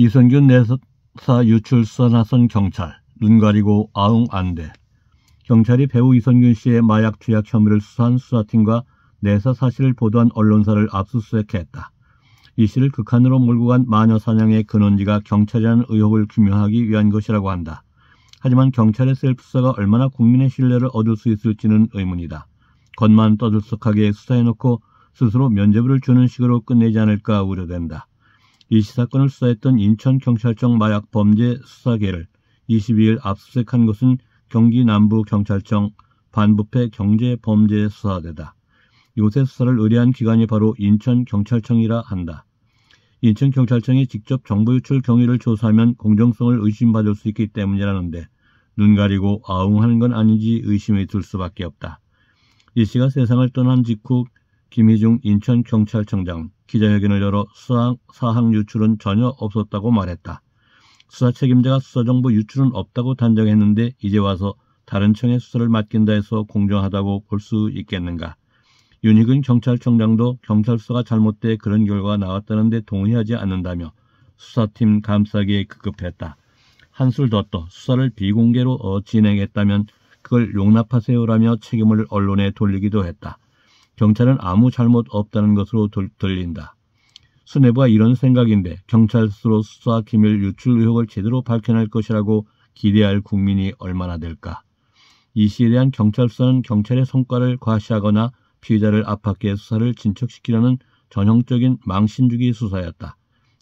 이선균 내사 유출사 나선 경찰, 눈 가리고 아웅 안돼 경찰이 배우 이선균 씨의 마약 취약 혐의를 수사한 수사팀과 내사 사실을 보도한 언론사를 압수수색했다. 이 씨를 극한으로 몰고 간 마녀 사냥의 근원지가 경찰이라는 의혹을 규명하기 위한 것이라고 한다. 하지만 경찰의 셀프사가 얼마나 국민의 신뢰를 얻을 수 있을지는 의문이다. 겉만 떠들썩하게 수사해놓고 스스로 면죄부를 주는 식으로 끝내지 않을까 우려된다. 이씨 사건을 수사했던 인천경찰청 마약범죄 수사계를 22일 압수수색한 것은 경기 남부경찰청 반부패 경제범죄수사대다. 이곳의 수사를 의뢰한 기관이 바로 인천경찰청이라 한다. 인천경찰청이 직접 정보 유출 경위를 조사하면 공정성을 의심받을 수 있기 때문이라는데 눈 가리고 아웅하는 건 아닌지 의심이 들 수밖에 없다. 이 씨가 세상을 떠난 직후 김희중 인천경찰청장은 기자회견을 열어 수사, 사항 유출은 전혀 없었다고 말했다. 수사 책임자가 수사정보 유출은 없다고 단정했는데 이제 와서 다른 청의 수사를 맡긴다 해서 공정하다고 볼 수 있겠는가. 윤희근 경찰청장도 경찰 서가 잘못돼 그런 결과가 나왔다는데 동의하지 않는다며 수사팀 감싸기에 급급했다. 한술 더 떠 수사를 비공개로 어, 진행했다면 그걸 용납하세요라며 책임을 언론에 돌리기도 했다. 경찰은 아무 잘못 없다는 것으로 들린다. 수뇌부가 이런 생각인데 경찰스스로 수사기밀 유출 의혹을 제대로 밝혀낼 것이라고 기대할 국민이 얼마나 될까. 이 시에 대한 경찰 수사는 경찰의 성과를 과시하거나 피의자를 압박해 수사를 진척시키려는 전형적인 망신주기 수사였다.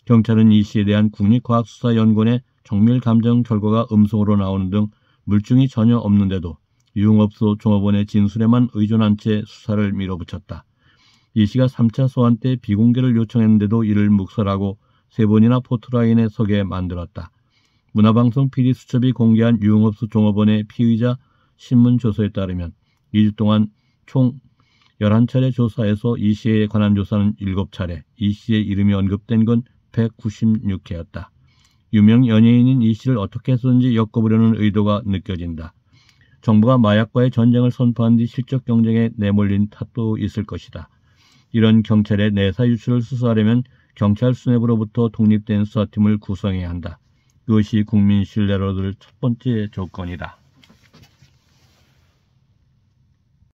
경찰은 이 시에 대한 국립과학수사연구원의 정밀 감정 결과가 음성으로 나오는 등 물증이 전혀 없는데도 유흥업소 종업원의 진술에만 의존한 채 수사를 밀어붙였다. 이 씨가 3차 소환 때 비공개를 요청했는데도 이를 묵살하고 세 번이나 포트라인에 서게 만들었다. 문화방송 PD수첩이 공개한 유흥업소 종업원의 피의자 신문 조서에 따르면 2주 동안 총 11차례 조사에서 이 씨에 관한 조사는 7차례, 이 씨의 이름이 언급된 건 196회였다. 유명 연예인인 이 씨를 어떻게 했는지 엮어보려는 의도가 느껴진다. 정부가 마약과의 전쟁을 선포한 뒤 실적 경쟁에 내몰린 탓도 있을 것이다. 이런 경찰의 내사 유출을 수사하려면 경찰 수뇌부로부터 독립된 수사팀을 구성해야 한다. 그것이 국민 신뢰로얻첫 번째 조건이다.